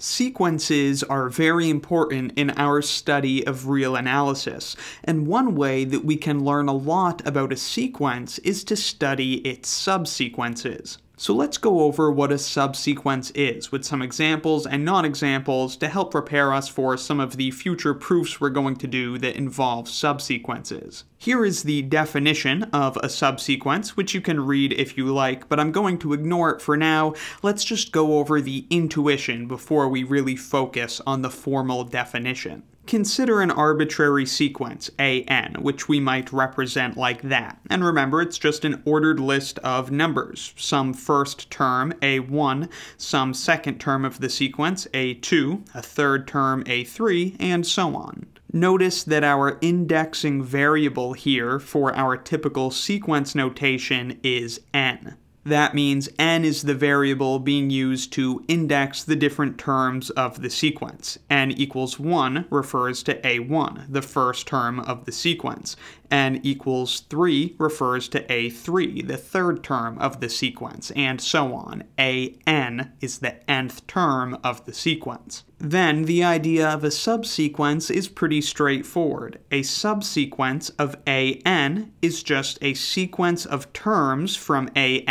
Sequences are very important in our study of real analysis, and one way that we can learn a lot about a sequence is to study its subsequences. So let's go over what a subsequence is, with some examples and non-examples to help prepare us for some of the future proofs we're going to do that involve subsequences. Here is the definition of a subsequence, which you can read if you like, but I'm going to ignore it for now. Let's just go over the intuition before we really focus on the formal definition. Consider an arbitrary sequence, an, which we might represent like that. And remember, it's just an ordered list of numbers. Some first term, a1, some second term of the sequence, a2, a third term, a3, and so on. Notice that our indexing variable here for our typical sequence notation is n. That means n is the variable being used to index the different terms of the sequence. n equals 1 refers to a1, the first term of the sequence, n equals 3 refers to a3, the third term of the sequence, and so on. an is the nth term of the sequence. Then the idea of a subsequence is pretty straightforward. A subsequence of an is just a sequence of terms from an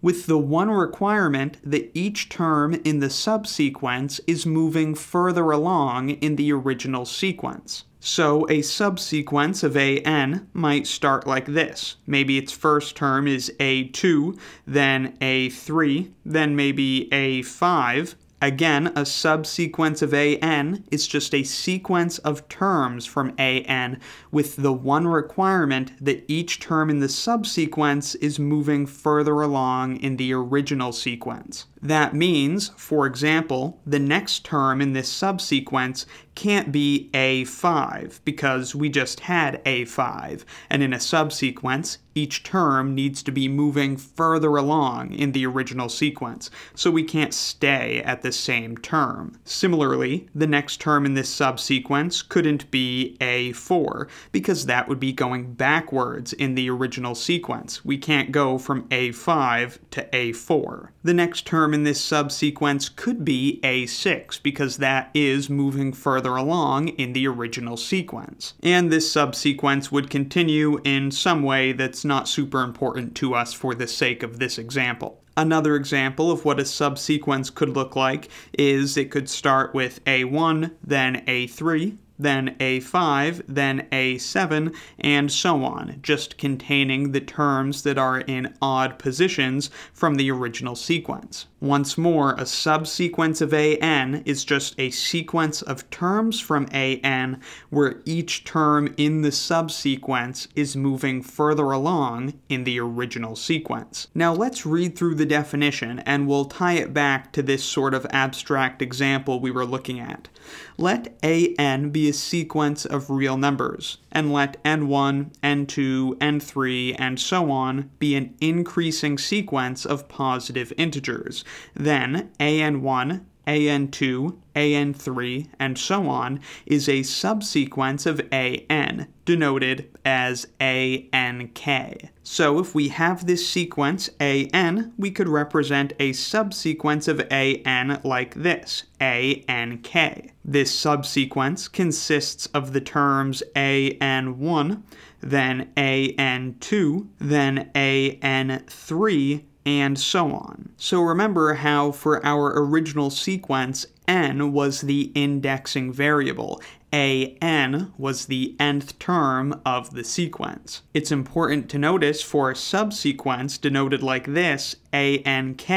with the one requirement that each term in the subsequence is moving further along in the original sequence. So a subsequence of an might start like this. Maybe its first term is a2, then a3, then maybe a5, Again, a subsequence of an is just a sequence of terms from an with the one requirement that each term in the subsequence is moving further along in the original sequence. That means, for example, the next term in this subsequence can't be A5 because we just had A5, and in a subsequence, each term needs to be moving further along in the original sequence, so we can't stay at the same term. Similarly, the next term in this subsequence couldn't be A4, because that would be going backwards in the original sequence. We can't go from A5 to A4. The next term in this subsequence could be A6, because that is moving further further along in the original sequence. And this subsequence would continue in some way that's not super important to us for the sake of this example. Another example of what a subsequence could look like is it could start with A1, then A3, then A5, then A7, and so on, just containing the terms that are in odd positions from the original sequence. Once more, a subsequence of AN is just a sequence of terms from AN where each term in the subsequence is moving further along in the original sequence. Now let's read through the definition and we'll tie it back to this sort of abstract example we were looking at let an be a sequence of real numbers, and let n1, n2, n3, and so on be an increasing sequence of positive integers. Then an1, AN2, AN3, and so on, is a subsequence of AN, denoted as ANK. So if we have this sequence AN, we could represent a subsequence of AN like this, ANK. This subsequence consists of the terms AN1, then AN2, then AN3, and so on. So remember how for our original sequence, n was the indexing variable, an was the nth term of the sequence. It's important to notice for a subsequence denoted like this, ank,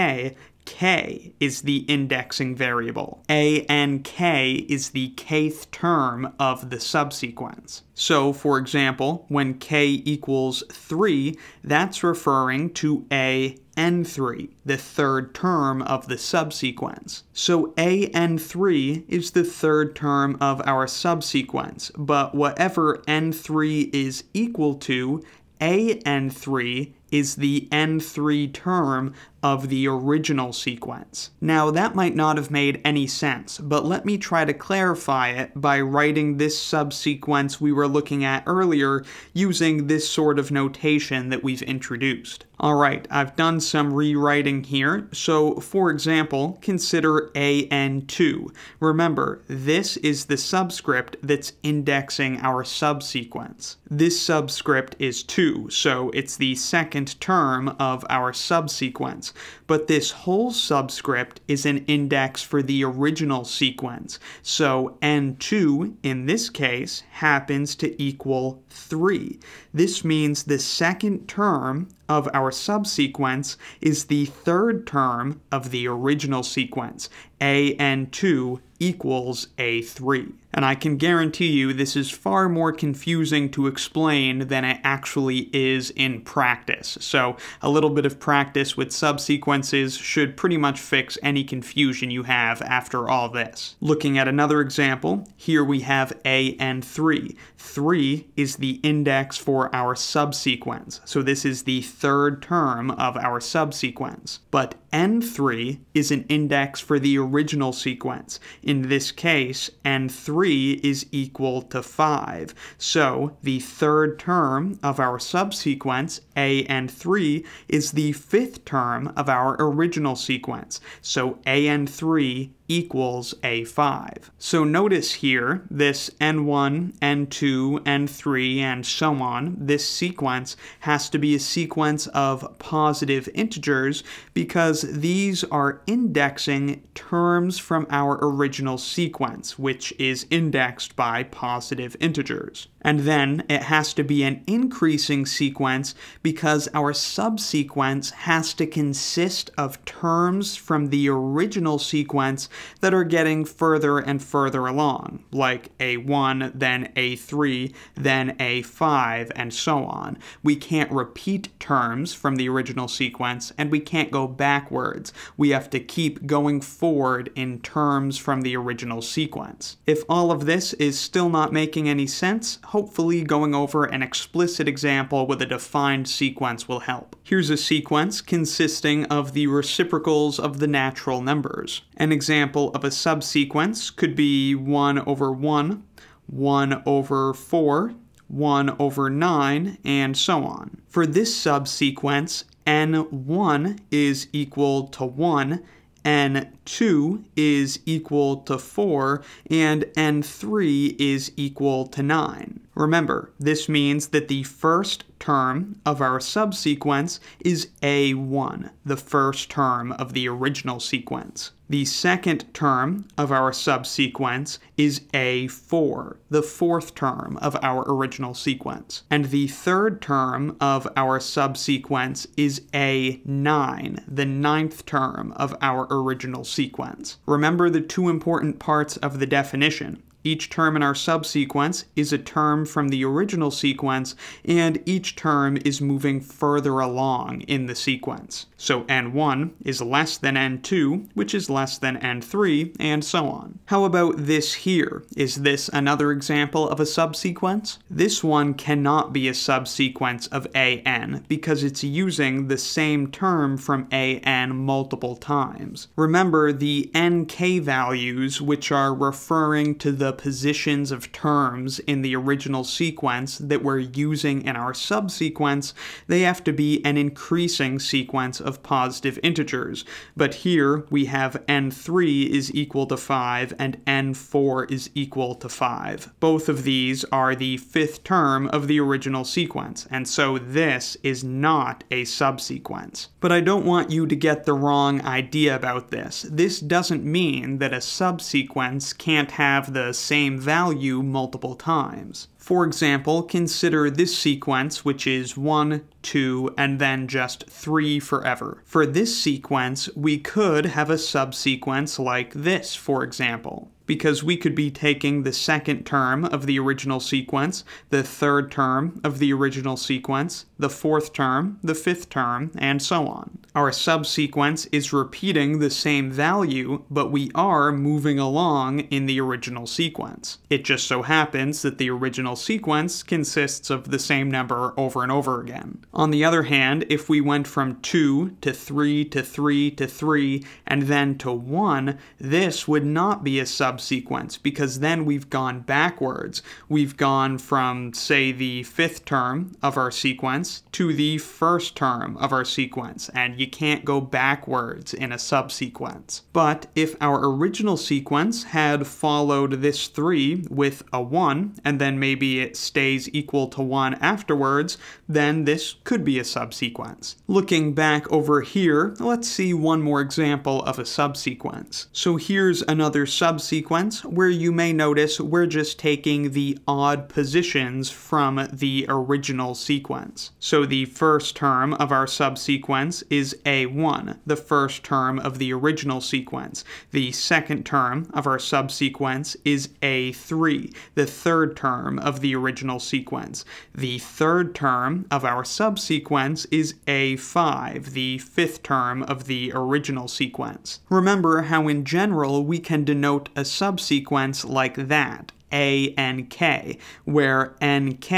is the indexing variable. ank is the kth term of the subsequence. So, for example, when k equals 3, that's referring to a n 3 the third term of the subsequence. So AN3 is the third term of our subsequence, but whatever N3 is equal to, AN3 is the N3 term of the original sequence. Now, that might not have made any sense, but let me try to clarify it by writing this subsequence we were looking at earlier using this sort of notation that we've introduced. Alright, I've done some rewriting here, so for example, consider AN2. Remember, this is the subscript that's indexing our subsequence. This subscript is 2, so it's the second term of our subsequence but this whole subscript is an index for the original sequence. So n2, in this case, happens to equal 3. This means the second term of our subsequence is the third term of the original sequence. an2 equals a3 and I can guarantee you this is far more confusing to explain than it actually is in practice. So, a little bit of practice with subsequences should pretty much fix any confusion you have after all this. Looking at another example, here we have A and 3. 3 is the index for our subsequence, so this is the third term of our subsequence. But N3 is an index for the original sequence. In this case, N3 3 is equal to 5. So the third term of our subsequence, a and 3, is the fifth term of our original sequence. So a and 3 equals A5. So notice here, this N1, N2, N3, and so on, this sequence has to be a sequence of positive integers because these are indexing terms from our original sequence, which is indexed by positive integers. And then it has to be an increasing sequence because our subsequence has to consist of terms from the original sequence that are getting further and further along, like A1, then A3, then A5, and so on. We can't repeat terms from the original sequence, and we can't go backwards. We have to keep going forward in terms from the original sequence. If all of this is still not making any sense, hopefully going over an explicit example with a defined sequence will help. Here's a sequence consisting of the reciprocals of the natural numbers. An example example of a subsequence could be 1 over 1, 1 over 4, 1 over 9, and so on. For this subsequence, n1 is equal to 1, n2 is equal to 4, and n3 is equal to 9. Remember, this means that the first term of our subsequence is a1, the first term of the original sequence. The second term of our subsequence is a4, the fourth term of our original sequence. And the third term of our subsequence is a9, the ninth term of our original sequence. Remember the two important parts of the definition. Each term in our subsequence is a term from the original sequence, and each term is moving further along in the sequence. So n1 is less than n2, which is less than n3, and so on. How about this here? Is this another example of a subsequence? This one cannot be a subsequence of an because it's using the same term from an multiple times. Remember the nk values, which are referring to the the positions of terms in the original sequence that we're using in our subsequence, they have to be an increasing sequence of positive integers. But here we have n3 is equal to 5 and n4 is equal to 5. Both of these are the fifth term of the original sequence, and so this is not a subsequence. But I don't want you to get the wrong idea about this. This doesn't mean that a subsequence can't have the same value multiple times. For example, consider this sequence, which is 1, 2, and then just 3 forever. For this sequence, we could have a subsequence like this, for example because we could be taking the second term of the original sequence, the third term of the original sequence, the fourth term, the fifth term, and so on. Our subsequence is repeating the same value, but we are moving along in the original sequence. It just so happens that the original sequence consists of the same number over and over again. On the other hand, if we went from 2 to 3 to 3 to 3 and then to 1, this would not be a subsequence because then we've gone backwards. We've gone from, say, the fifth term of our sequence sequence to the first term of our sequence, and you can't go backwards in a subsequence. But if our original sequence had followed this 3 with a 1, and then maybe it stays equal to 1 afterwards, then this could be a subsequence. Looking back over here, let's see one more example of a subsequence. So here's another subsequence where you may notice we're just taking the odd positions from the original sequence. So the first term of our subsequence is a1, the first term of the original sequence. The second term of our subsequence is a3, the third term of the original sequence. The third term of our subsequence is a5, the fifth term of the original sequence. Remember how in general we can denote a subsequence like that, ANK, where NK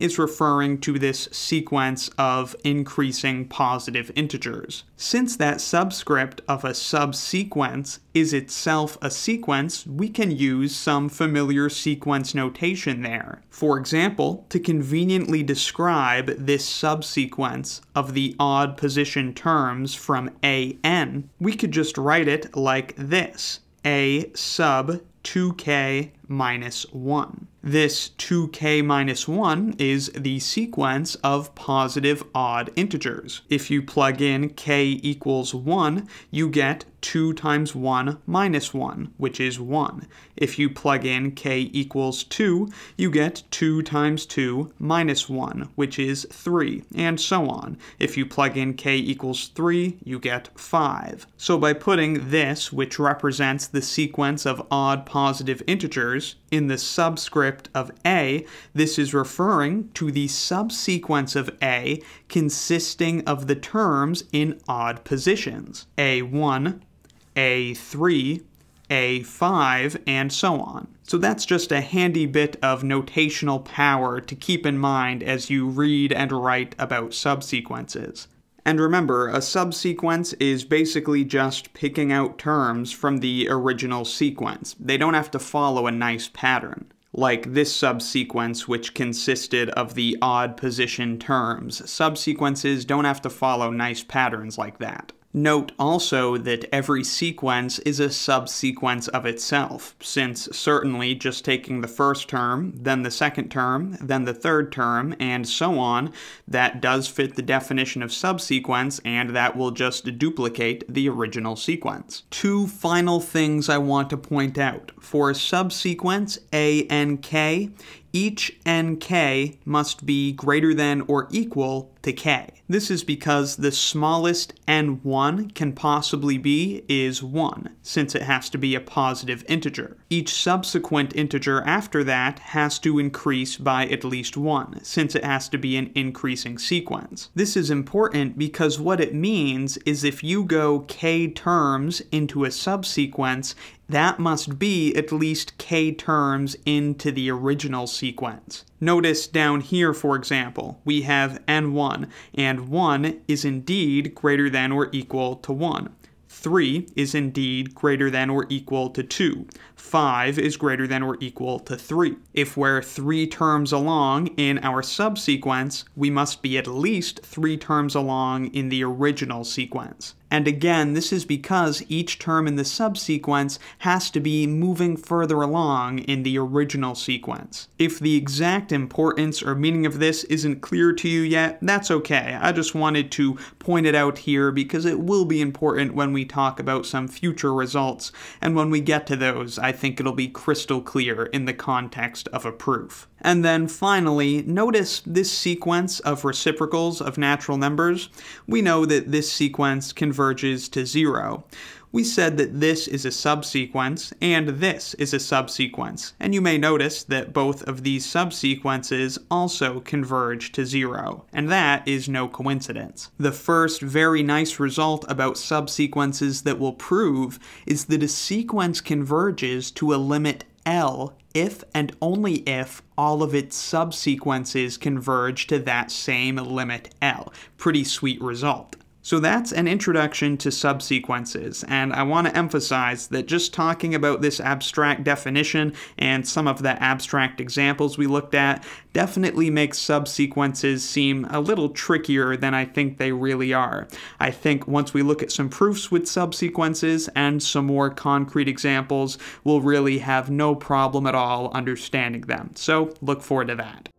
is referring to this sequence of increasing positive integers. Since that subscript of a subsequence is itself a sequence, we can use some familiar sequence notation there. For example, to conveniently describe this subsequence of the odd position terms from AN, we could just write it like this, A sub 2k minus 1. This 2k minus 1 is the sequence of positive odd integers. If you plug in k equals 1, you get 2 times 1 minus 1, which is 1. If you plug in k equals 2, you get 2 times 2 minus 1, which is 3, and so on. If you plug in k equals 3, you get 5. So by putting this, which represents the sequence of odd positive integers, in the subscript of A, this is referring to the subsequence of A consisting of the terms in odd positions A1, A3, a5, and so on. So that's just a handy bit of notational power to keep in mind as you read and write about subsequences. And remember, a subsequence is basically just picking out terms from the original sequence. They don't have to follow a nice pattern like this subsequence, which consisted of the odd position terms. Subsequences don't have to follow nice patterns like that. Note also that every sequence is a subsequence of itself, since certainly just taking the first term, then the second term, then the third term, and so on, that does fit the definition of subsequence, and that will just duplicate the original sequence. Two final things I want to point out. For subsequence, A and K, each nk must be greater than or equal to k. This is because the smallest n1 can possibly be is 1, since it has to be a positive integer. Each subsequent integer after that has to increase by at least 1, since it has to be an increasing sequence. This is important because what it means is if you go k terms into a subsequence, that must be at least k terms into the original sequence. Notice down here, for example, we have n1, and 1 is indeed greater than or equal to 1. 3 is indeed greater than or equal to 2. 5 is greater than or equal to 3. If we're 3 terms along in our subsequence, we must be at least 3 terms along in the original sequence. And again, this is because each term in the subsequence has to be moving further along in the original sequence. If the exact importance or meaning of this isn't clear to you yet, that's okay. I just wanted to point it out here because it will be important when we talk about some future results, and when we get to those, I think it'll be crystal clear in the context of a proof. And then finally, notice this sequence of reciprocals of natural numbers. We know that this sequence converges to zero. We said that this is a subsequence and this is a subsequence, and you may notice that both of these subsequences also converge to zero, and that is no coincidence. The first very nice result about subsequences that we'll prove is that a sequence converges to a limit L if and only if all of its subsequences converge to that same limit L. Pretty sweet result. So that's an introduction to subsequences, and I want to emphasize that just talking about this abstract definition and some of the abstract examples we looked at definitely makes subsequences seem a little trickier than I think they really are. I think once we look at some proofs with subsequences and some more concrete examples, we'll really have no problem at all understanding them. So look forward to that.